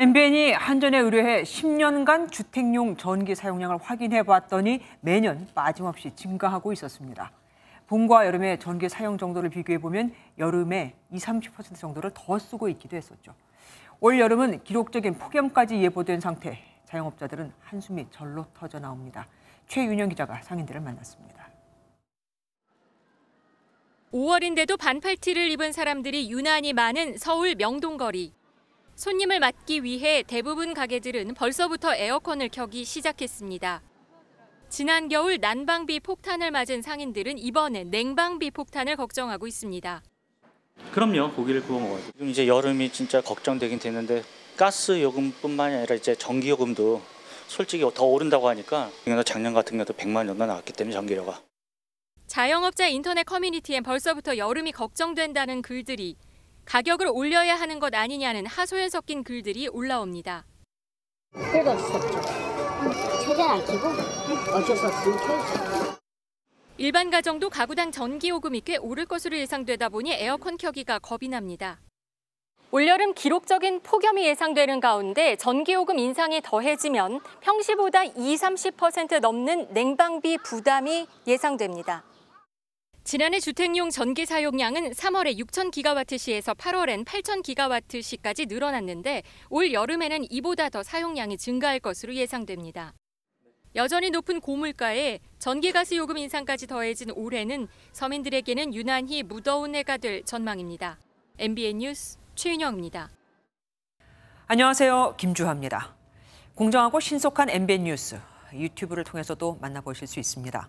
MBN이 한전에 의뢰해 10년간 주택용 전기 사용량을 확인해 봤더니 매년 빠짐없이 증가하고 있었습니다. 봄과 여름의 전기 사용 정도를 비교해 보면 여름에 20, 30% 정도를 더 쓰고 있기도 했었죠. 올 여름은 기록적인 폭염까지 예보된 상태. 자영업자들은 한숨이 절로 터져 나옵니다. 최윤영 기자가 상인들을 만났습니다. 5월인데도 반팔티를 입은 사람들이 유난히 많은 서울 명동거리. 손님을 맞기 위해 대부분 가게들은 벌써부터 에어컨을 켜기 시작했습니다. 지난 겨울 난방비 폭탄을 맞은 상인들은 이번에 냉방비 폭탄을 걱정하고 있습니다. 그럼요. 고기를 구워 먹어야 지금 이제 여름이 진짜 걱정되긴 되는데 가스 요금뿐만 아니라 이제 전기 요금도 솔직히 더 오른다고 하니까 작년 같은 경우도 100만 원 정도 나왔기 때문에 전기료가. 자영업자 인터넷 커뮤니티엔 벌써부터 여름이 걱정된다는 글들이 가격을 올려야 하는 것 아니냐는 하소연 섞인 글들이 올라옵니다. 일반 가정도 가구당 전기요금이 꽤 오를 것으로 예상되다 보니 에어컨 켜기가 겁이 납니다. 올여름 기록적인 폭염이 예상되는 가운데 전기요금 인상이 더해지면 평시보다 20, 30% 넘는 냉방비 부담이 예상됩니다. 지난해 주택용 전기 사용량은 3월에 6천 기가와트시에서 8월엔 8천 기가와트시까지 늘어났는데 올 여름에는 이보다 더 사용량이 증가할 것으로 예상됩니다. 여전히 높은 고물가에 전기가스 요금 인상까지 더해진 올해는 서민들에게는 유난히 무더운 해가 될 전망입니다. MBN 뉴스 최윤영입니다. 안녕하세요. 김주화입니다. 공정하고 신속한 MBN 뉴스 유튜브를 통해서도 만나보실 수 있습니다.